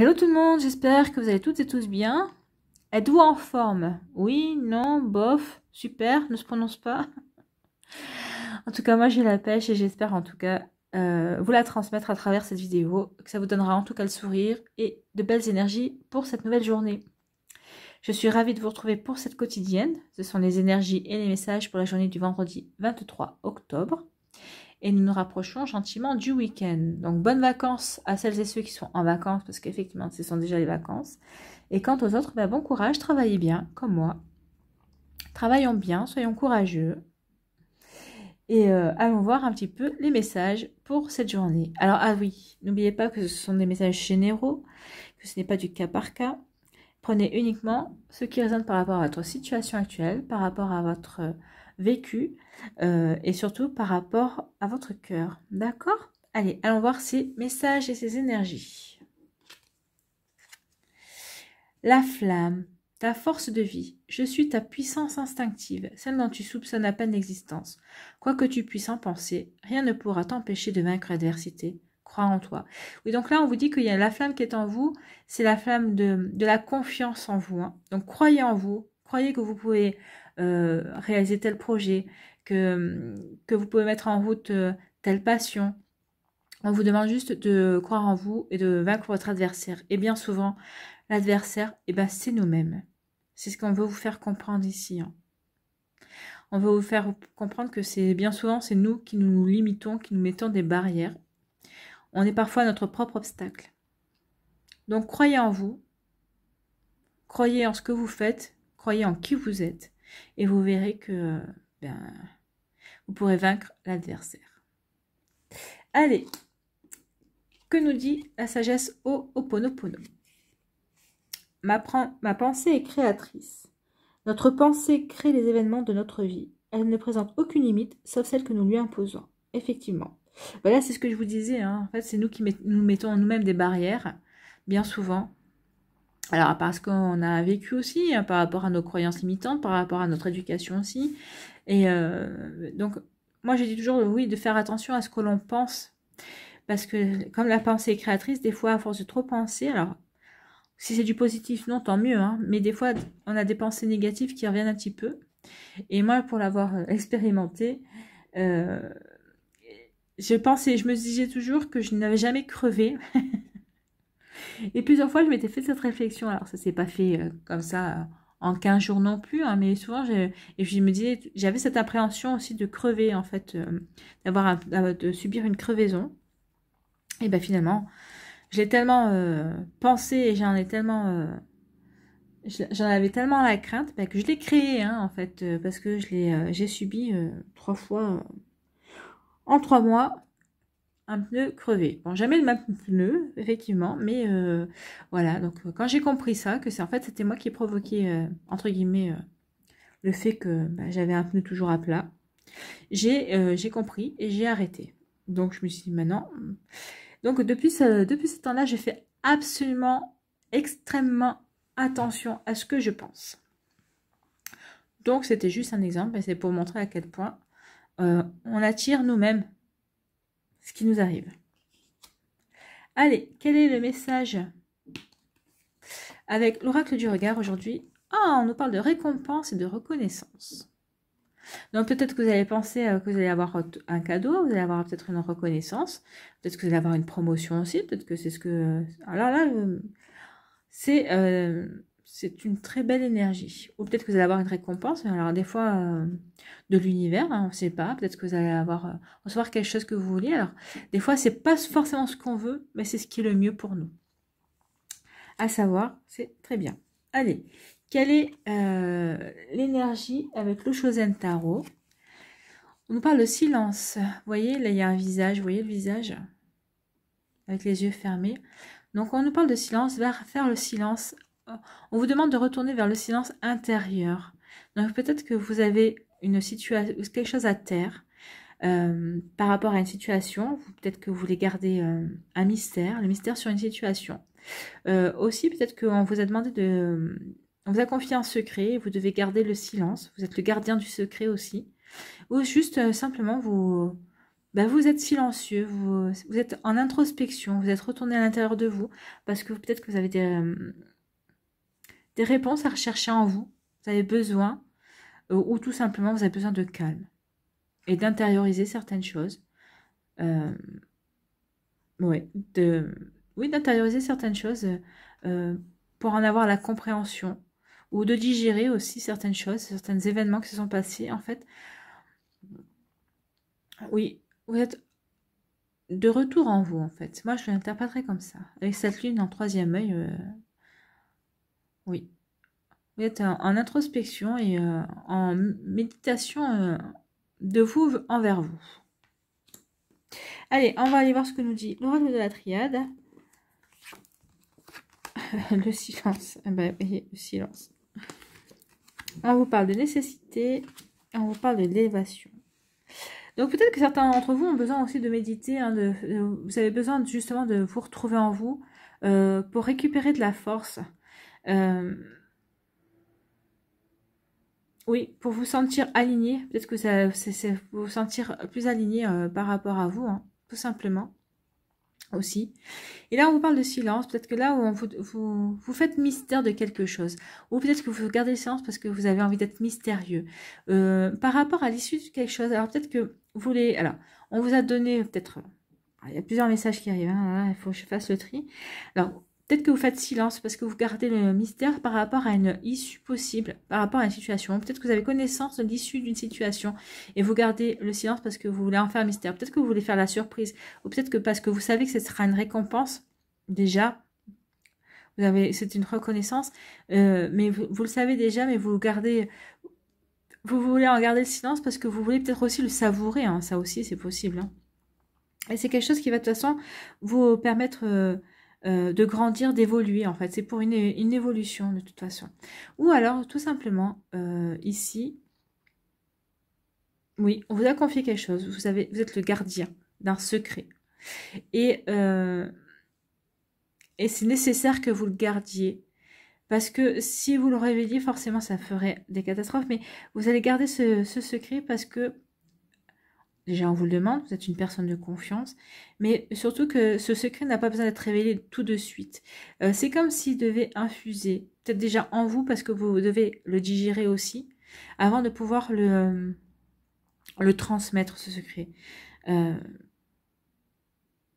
Hello tout le monde, j'espère que vous allez toutes et tous bien. Êtes-vous en forme Oui, non, bof, super, ne se prononce pas. En tout cas, moi j'ai la pêche et j'espère en tout cas euh, vous la transmettre à travers cette vidéo, que ça vous donnera en tout cas le sourire et de belles énergies pour cette nouvelle journée. Je suis ravie de vous retrouver pour cette quotidienne. Ce sont les énergies et les messages pour la journée du vendredi 23 octobre et nous nous rapprochons gentiment du week-end. Donc bonnes vacances à celles et ceux qui sont en vacances parce qu'effectivement ce sont déjà les vacances. Et quant aux autres, ben bon courage, travaillez bien comme moi. Travaillons bien, soyons courageux. Et euh, allons voir un petit peu les messages pour cette journée. Alors ah oui, n'oubliez pas que ce sont des messages généraux, que ce n'est pas du cas par cas. Prenez uniquement ce qui résonne par rapport à votre situation actuelle, par rapport à votre vécu euh, et surtout par rapport à votre cœur. D'accord Allez, allons voir ces messages et ces énergies. La flamme, ta force de vie. Je suis ta puissance instinctive, celle dont tu soupçonnes à peine l'existence. Quoi que tu puisses en penser, rien ne pourra t'empêcher de vaincre l'adversité. Crois en toi. Oui, donc là, on vous dit qu'il y a la flamme qui est en vous, c'est la flamme de, de la confiance en vous. Hein. Donc croyez en vous, croyez que vous pouvez euh, réaliser tel projet, que, que vous pouvez mettre en route euh, telle passion. On vous demande juste de croire en vous et de vaincre votre adversaire. Et bien souvent, l'adversaire, eh ben, c'est nous-mêmes. C'est ce qu'on veut vous faire comprendre ici. Hein. On veut vous faire comprendre que c'est bien souvent c'est nous qui nous limitons, qui nous mettons des barrières. On est parfois notre propre obstacle. Donc croyez en vous, croyez en ce que vous faites, Croyez en qui vous êtes et vous verrez que ben, vous pourrez vaincre l'adversaire. Allez, que nous dit la sagesse au Oponopono ma, ma pensée est créatrice. Notre pensée crée les événements de notre vie. Elle ne présente aucune limite, sauf celle que nous lui imposons. Effectivement. Voilà, ben c'est ce que je vous disais. Hein. En fait, c'est nous qui nous mettons nous-mêmes des barrières, bien souvent, alors parce qu'on a vécu aussi hein, par rapport à nos croyances limitantes, par rapport à notre éducation aussi. Et euh, donc moi j'ai dit toujours oui de faire attention à ce que l'on pense. Parce que comme la pensée est créatrice, des fois à force de trop penser, alors si c'est du positif, non, tant mieux. Hein, mais des fois on a des pensées négatives qui reviennent un petit peu. Et moi pour l'avoir euh, expérimenté, euh, je pensais, je me disais toujours que je n'avais jamais crevé. Et plusieurs fois, je m'étais fait cette réflexion. Alors, ça s'est pas fait euh, comme ça euh, en 15 jours non plus, hein, mais souvent, je, et je me disais, j'avais cette appréhension aussi de crever, en fait, euh, d'avoir de subir une crevaison. Et ben finalement, je l'ai tellement pensé et j'en ai tellement. J'en avais tellement la crainte ben, que je l'ai créé, hein, en fait, parce que je l'ai, j'ai subi trois fois en trois mois un pneu crevé. Bon, jamais le même pneu, effectivement, mais euh, voilà. Donc, euh, quand j'ai compris ça, que c'est en fait, c'était moi qui provoquais, euh, entre guillemets, le fait que bah, j'avais un pneu toujours à plat, j'ai compris et j'ai arrêté. Donc, je me suis dit, maintenant... Donc, depuis ce, depuis ce temps-là, j'ai fait absolument, extrêmement attention à ce que je pense. Donc, c'était juste un exemple, et c'est pour montrer à quel point on attire nous-mêmes ce qui nous arrive. Allez, quel est le message avec l'oracle du regard aujourd'hui Ah, on nous parle de récompense et de reconnaissance. Donc peut-être que vous allez penser euh, que vous allez avoir un cadeau, vous allez avoir peut-être une reconnaissance, peut-être que vous allez avoir une promotion aussi, peut-être que c'est ce que... Euh, Alors ah là, euh, c'est c'est une très belle énergie. Ou peut-être que vous allez avoir une récompense. Alors des fois, euh, de l'univers, hein, on ne sait pas. Peut-être que vous allez avoir euh, recevoir quelque chose que vous voulez. Alors des fois, c'est pas forcément ce qu'on veut, mais c'est ce qui est le mieux pour nous. À savoir, c'est très bien. Allez, quelle est euh, l'énergie avec le Shosen Tarot On nous parle de silence. Vous voyez, là, il y a un visage. Vous voyez le visage Avec les yeux fermés. Donc, on nous parle de silence, va faire le silence on vous demande de retourner vers le silence intérieur. Donc peut-être que vous avez une situation, quelque chose à terre euh, par rapport à une situation. Peut-être que vous voulez garder euh, un mystère, le mystère sur une situation. Euh, aussi, peut-être qu'on vous a demandé de, on vous a confié un secret. Et vous devez garder le silence. Vous êtes le gardien du secret aussi. Ou juste simplement vous, ben vous êtes silencieux, vous, vous, êtes en introspection, vous êtes retourné à l'intérieur de vous, parce que peut-être que vous avez des, des réponses à rechercher en vous. Vous avez besoin, euh, ou tout simplement, vous avez besoin de calme et d'intérioriser certaines choses. Euh, de, oui, d'intérioriser certaines choses euh, pour en avoir la compréhension ou de digérer aussi certaines choses, certains événements qui se sont passés. En fait, oui, vous êtes de retour en vous, en fait. Moi, je l'interpréterai comme ça. Avec cette lune en troisième oeil. Oui. Vous êtes en, introspection et euh, en méditation euh, de vous envers vous. Allez, on va aller voir ce que nous dit l'oracle de la triade. le silence. Eh ben, le silence. On vous parle de nécessité, on vous parle de l'élévation. Donc peut-être que certains d'entre vous ont besoin aussi de méditer, hein, de, euh, vous avez besoin justement de vous retrouver en vous pour récupérer de la force, euh, oui, pour vous sentir aligné, peut-être que ça, c'est vous sentir plus aligné euh, par rapport à vous, hein, tout simplement aussi. Et là, on vous parle de silence. Peut-être que là, on vous, faites mystère de quelque chose. Ou peut-être que vous gardez le silence parce que vous avez envie d'être mystérieux. Euh, par rapport à l'issue de quelque chose, alors peut-être que vous voulez... Alors, on vous a donné peut-être... Il y a plusieurs messages qui arrivent. Hein, il faut que je fasse le tri. Alors, Peut-être que vous faites silence parce que vous gardez le mystère par rapport à une issue possible, par rapport à une situation. Peut-être que vous avez connaissance de l'issue d'une situation et vous gardez le silence parce que vous voulez en faire un mystère. Peut-être que vous voulez faire la surprise ou peut-être que parce que vous savez que ce sera une récompense déjà. Vous avez, c'est une reconnaissance, euh, mais vous, le savez déjà, mais vous gardez, vous voulez en garder le silence parce que vous voulez peut-être aussi le savourer. Hein. ça aussi, c'est possible. Hein. Et c'est quelque chose qui va de toute façon vous permettre euh, euh, de grandir, d'évoluer. En fait, c'est pour une, évolution de toute façon. Ou alors, tout simplement, euh, ici, oui, on vous a confié quelque chose. Vous, savez, vous êtes le gardien d'un secret. Et, euh, et c'est nécessaire que vous le gardiez. Parce que si vous le révéliez, forcément, ça ferait des catastrophes. Mais vous allez garder ce secret parce que Déjà, on vous le demande, vous êtes une personne de confiance, mais surtout que ce secret n'a pas besoin d'être révélé tout de suite. Euh, c'est comme s'il devait infuser, peut-être déjà en vous, parce que vous devez le digérer aussi, avant de pouvoir le, euh, le transmettre, ce secret. Euh,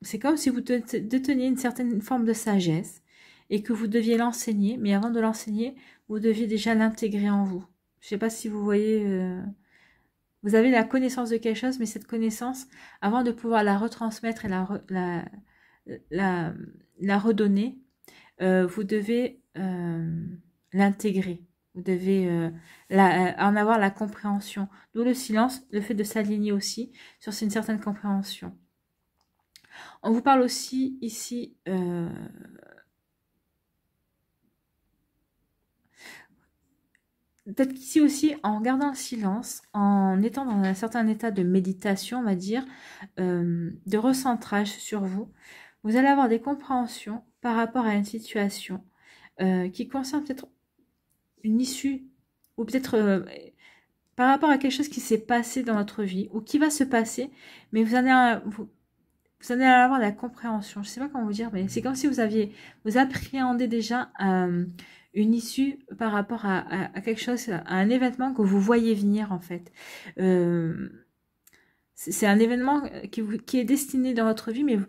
c'est comme si vous déteniez une certaine forme de sagesse et que vous deviez l'enseigner, mais avant de l'enseigner, vous deviez déjà l'intégrer en vous. Je ne sais pas si vous voyez... Vous avez la connaissance de quelque chose, mais cette connaissance, avant de pouvoir la retransmettre et la, redonner, euh, vous devez euh, l'intégrer. Vous devez euh, en avoir la compréhension. D'où le silence, le fait de s'aligner aussi sur une certaine compréhension. On vous parle aussi ici peut-être qu'ici aussi, en gardant le silence, en étant dans un certain état de méditation, on va dire, euh, de recentrage sur vous, vous allez avoir des compréhensions par rapport à une situation euh, qui concerne peut-être une issue ou peut-être euh, par rapport à quelque chose qui s'est passé dans votre vie ou qui va se passer, mais vous allez, vous, vous allez avoir la compréhension. Je ne sais pas comment vous dire, mais c'est comme si vous aviez, vous appréhendez déjà une issue par rapport à, à, quelque chose, à un événement que vous voyez venir en fait. Euh, c'est un événement qui, vous, qui, est destiné dans votre vie, mais vous,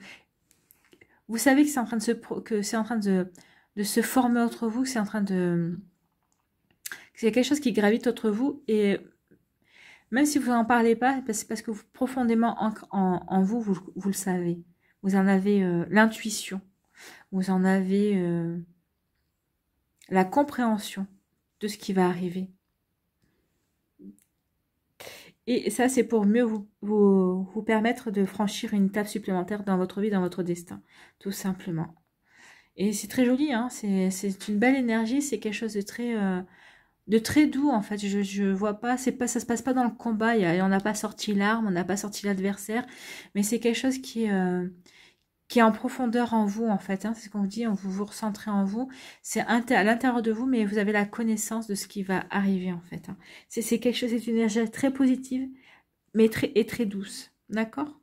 vous savez que c'est en train de se que c'est en train de, de, se former entre vous, c'est en train de c'est quelque chose qui gravite entre vous et même si vous n'en parlez pas, c'est parce que vous, profondément en, en, vous, vous, vous, le savez. Vous en avez euh, l'intuition. Vous en avez euh, la compréhension de ce qui va arriver. Et ça, c'est pour mieux vous, vous, permettre de franchir une étape supplémentaire dans votre vie, dans votre destin, tout simplement. Et c'est très joli, hein c'est une belle énergie, c'est quelque chose de très, euh, de très doux en fait. Je, ne vois pas, c'est pas, ça se passe pas dans le combat, y a, on n'a pas sorti l'arme, on n'a pas sorti l'adversaire, mais c'est quelque chose qui, euh, qui est en profondeur en vous en fait. Hein. c'est ce qu'on vous dit, vous vous recentrez en vous. C'est à l'intérieur de vous, mais vous avez la connaissance de ce qui va arriver en fait. Hein. C'est quelque chose, c'est une énergie très positive, mais très et très douce. D'accord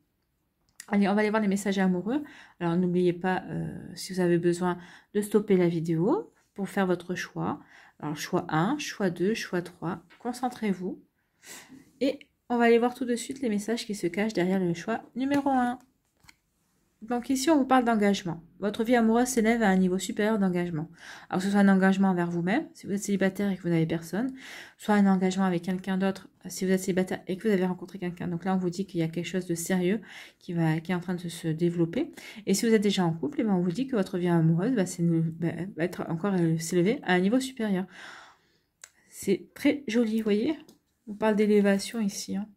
Allez, on va aller voir les messages amoureux. Alors n'oubliez pas, euh, si vous avez besoin, de stopper la vidéo pour faire votre choix. Alors choix 1, choix 2, choix 3. Concentrez-vous. Et on va aller voir tout de suite les messages qui se cachent derrière le choix numéro 1. Donc ici, on vous parle d'engagement. Votre vie amoureuse s'élève à un niveau supérieur d'engagement. Alors que ce soit un engagement envers vous-même, si vous êtes célibataire et que vous n'avez personne, soit un engagement avec quelqu'un d'autre, si vous êtes célibataire et que vous avez rencontré quelqu'un. Donc là, on vous dit qu'il y a quelque chose de sérieux qui, va, qui est en train de se, développer. Et si vous êtes déjà en couple, eh ben, on vous dit que votre vie amoureuse va être encore euh, s'élever à un niveau supérieur. C'est très joli, vous voyez On parle d'élévation ici. Hein.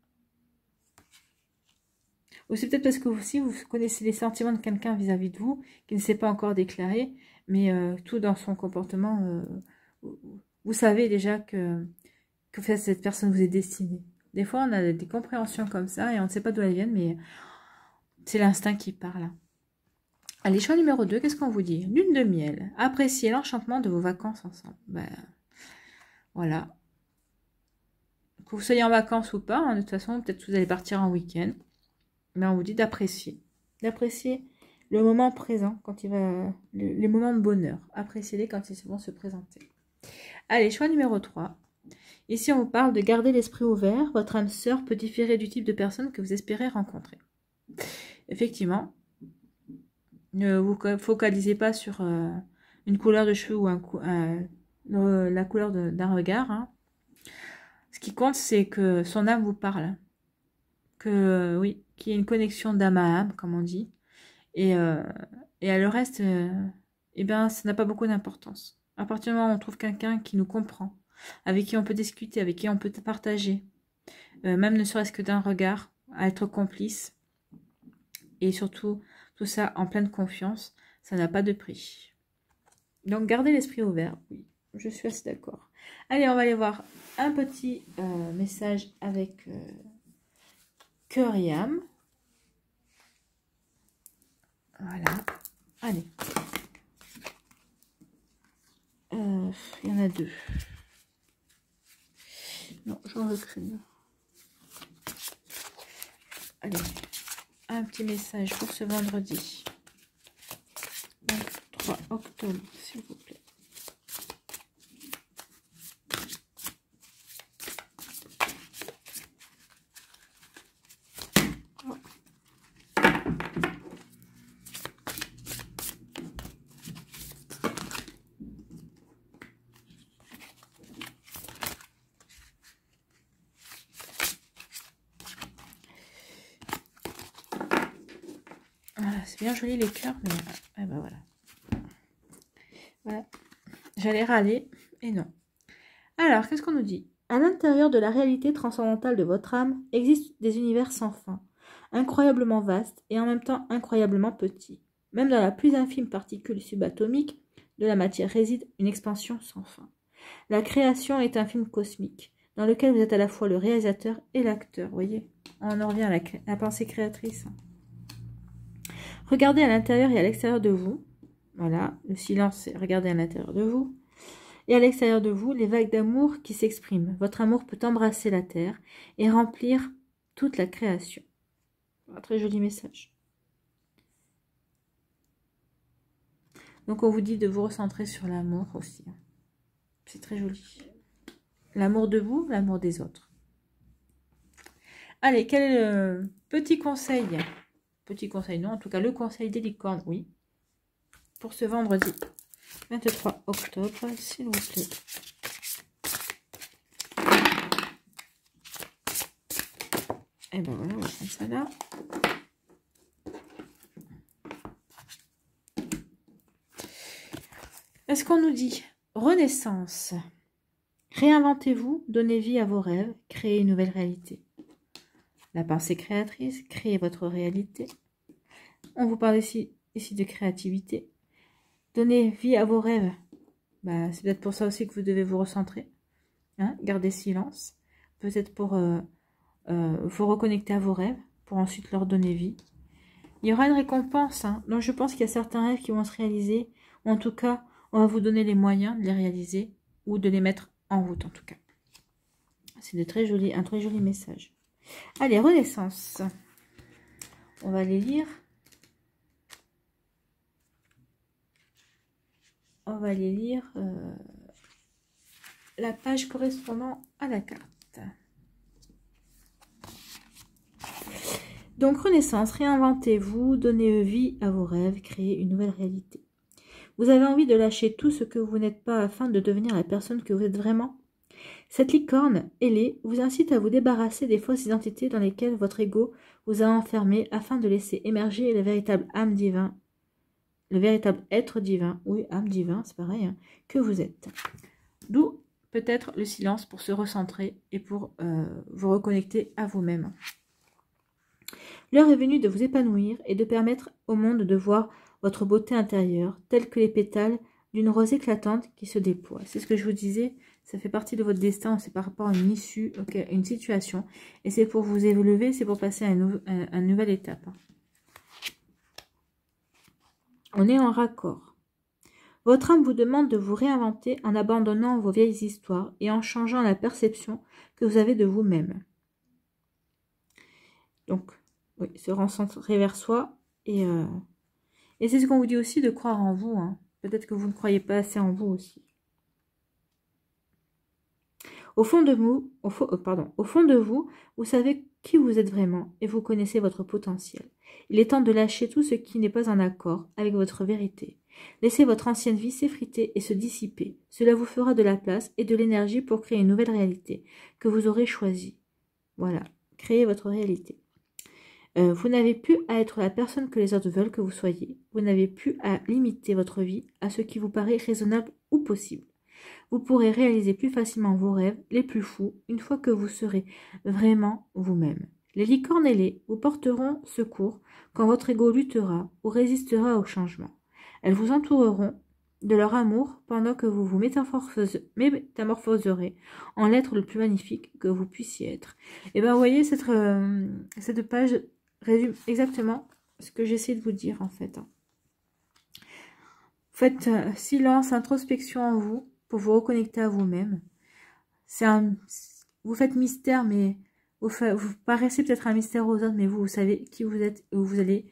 Ou c'est peut-être parce que vous aussi, vous connaissez les sentiments de quelqu'un vis-à-vis de vous, qui ne s'est pas encore déclaré, mais euh, tout dans son comportement, euh, vous savez déjà que, cette personne vous est destinée. Des fois, on a des compréhensions comme ça, et on ne sait pas d'où elles viennent, mais c'est l'instinct qui parle. Allez, choix numéro 2, qu'est-ce qu'on vous dit Lune de miel, appréciez l'enchantement de vos vacances ensemble. Ben, voilà, que vous soyez en vacances ou pas, hein, de toute façon, peut-être que vous allez partir en week-end mais on vous dit d'apprécier. D'apprécier le moment présent, quand il va, les moments de bonheur. Appréciez-les quand ils vont se présenter. Allez, choix numéro 3. Ici, on vous parle de garder l'esprit ouvert. Votre âme sœur peut différer du type de personne que vous espérez rencontrer. Effectivement, ne vous focalisez pas sur euh, une couleur de cheveux ou euh, la couleur d'un regard. Hein. Ce qui compte, c'est que son âme vous parle. Que oui, qu'il y une connexion d'âme à âme, comme on dit. Et, euh, à le reste, euh, eh bien, ça n'a pas beaucoup d'importance. À partir du moment où on trouve quelqu'un qui nous comprend, avec qui on peut discuter, avec qui on peut partager, euh, même ne serait-ce que d'un regard, à être complice, et surtout tout ça en pleine confiance, ça n'a pas de prix. Donc gardez l'esprit ouvert, oui, je suis assez d'accord. Allez, on va aller voir un petit message avec euh, voilà. Allez. Il euh, y en a deux. Non, j'en veux Allez, un petit message pour ce vendredi. 23 octobre, s'il vous plaît. bien joli les cœurs, mais ben voilà. Voilà. J'allais râler, et non. Alors, qu'est-ce qu'on nous dit À l'intérieur de la réalité transcendantale de votre âme existent des univers sans fin, incroyablement vastes et en même temps incroyablement petits. Même dans la plus infime particule subatomique de la matière réside une expansion sans fin. La création est un film cosmique, dans lequel vous êtes à la fois le réalisateur et l'acteur, voyez On en revient à la pensée créatrice. Hein. Regardez à l'intérieur et à l'extérieur de vous. Voilà, le silence, c'est regarder à l'intérieur de vous. Et à l'extérieur de vous, les vagues d'amour qui s'expriment. Votre amour peut embrasser la terre et remplir toute la création. Un très joli message. Donc on vous dit de vous recentrer sur l'amour aussi. C'est très joli. L'amour de vous, l'amour des autres. Allez, quel petit conseil Petit conseil, non. En tout cas, le conseil des licornes, oui. Pour ce vendredi 23 octobre, s'il vous plaît. Et ben voilà, on ça là. Est-ce qu'on nous dit renaissance Réinventez-vous, donnez vie à vos rêves, créez une nouvelle réalité la pensée créatrice, créez votre réalité. On vous parle ici, ici de créativité. Donnez vie à vos rêves. Bah, c'est peut-être pour ça aussi que vous devez vous recentrer. Hein, gardez silence. Peut-être pour euh, euh, vous reconnecter à vos rêves, pour ensuite leur donner vie. Il y aura une récompense. Hein. Donc je pense qu'il y a certains rêves qui vont se réaliser. en tout cas, on va vous donner les moyens de les réaliser ou de les mettre en route en tout cas. C'est un très joli message. Allez, Renaissance. On va les lire. On va les lire euh, la page correspondant à la carte. Donc Renaissance, réinventez-vous, donnez vie à vos rêves, créez une nouvelle réalité. Vous avez envie de lâcher tout ce que vous n'êtes pas afin de devenir la personne que vous êtes vraiment cette licorne ailée vous incite à vous débarrasser des fausses identités dans lesquelles votre ego vous a enfermé afin de laisser émerger la véritable âme divin, le véritable être divin, oui, âme divin, c'est pareil, hein, que vous êtes. D'où peut-être le silence pour se recentrer et pour euh, vous reconnecter à vous-même. L'heure est venue de vous épanouir et de permettre au monde de voir votre beauté intérieure, telle que les pétales d'une rose éclatante qui se déploie. C'est ce que je vous disais ça fait partie de votre destin, c'est par rapport à une issue, une situation. Et c'est pour vous élever, c'est pour passer euh, à une, nouvelle étape. On est en raccord. Votre âme vous demande de vous réinventer en abandonnant vos vieilles histoires et en changeant la perception que vous avez de vous-même. Donc, oui, se rencentrer vers soi. Et, euh, et c'est ce qu'on vous dit aussi de croire en vous. Hein. Peut-être que vous ne croyez pas assez en vous aussi. Au fond de vous, au euh, pardon, au fond de vous, vous savez qui vous êtes vraiment et vous connaissez votre potentiel. Il est temps de lâcher tout ce qui n'est pas en accord avec votre vérité. Laissez votre ancienne vie s'effriter et se dissiper. Cela vous fera de la place et de l'énergie pour créer une nouvelle réalité que vous aurez choisie. Voilà, créez votre réalité. Euh, vous n'avez plus à être la personne que les autres veulent que vous soyez. Vous n'avez plus à limiter votre vie à ce qui vous paraît raisonnable ou possible. Vous pourrez réaliser plus facilement vos rêves les plus fous une fois que vous serez vraiment vous-même. Les licornes ailées vous porteront secours quand votre ego luttera ou résistera au changement. Elles vous entoureront de leur amour pendant que vous vous métamorphoserez en l'être le plus magnifique que vous puissiez être. Et eh bien vous voyez, cette, euh, cette page résume exactement ce que j'essaie de vous dire en fait. Faites euh, silence, introspection en vous pour vous reconnecter à vous-même. C'est un, vous faites mystère, mais vous, paraissez peut-être un mystère aux autres, mais vous, savez qui vous êtes et où vous allez.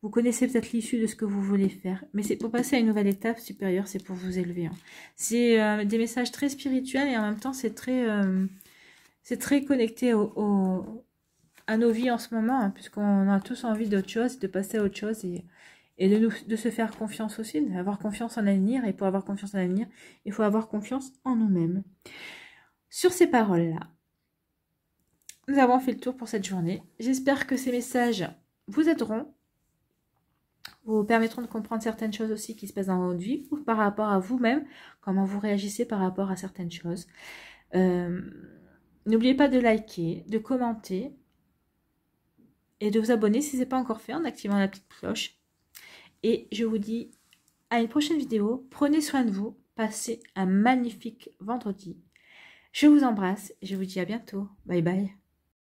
Vous connaissez peut-être l'issue de ce que vous voulez faire, mais c'est pour passer à une nouvelle étape supérieure, c'est pour vous élever. Hein. C'est euh, des messages très spirituels et en même temps, c'est très, euh, c'est très connecté à nos vies en ce moment, hein, puisqu'on a tous envie d'autre chose, de passer à autre chose et et de, de se faire confiance aussi, d'avoir confiance en l'avenir. Et pour avoir confiance en l'avenir, il faut avoir confiance en nous-mêmes. Sur ces paroles-là, nous avons fait le tour pour cette journée. J'espère que ces messages vous aideront, vous permettront de comprendre certaines choses aussi qui se passent dans votre vie ou par rapport à vous-même, comment vous réagissez par rapport à certaines choses. Euh, n'oubliez pas de liker, de commenter et de vous abonner si ce n'est pas encore fait en activant la petite cloche et je vous dis à une prochaine vidéo. Prenez soin de vous. Passez un magnifique vendredi. Je vous embrasse je vous dis à bientôt. Bye bye.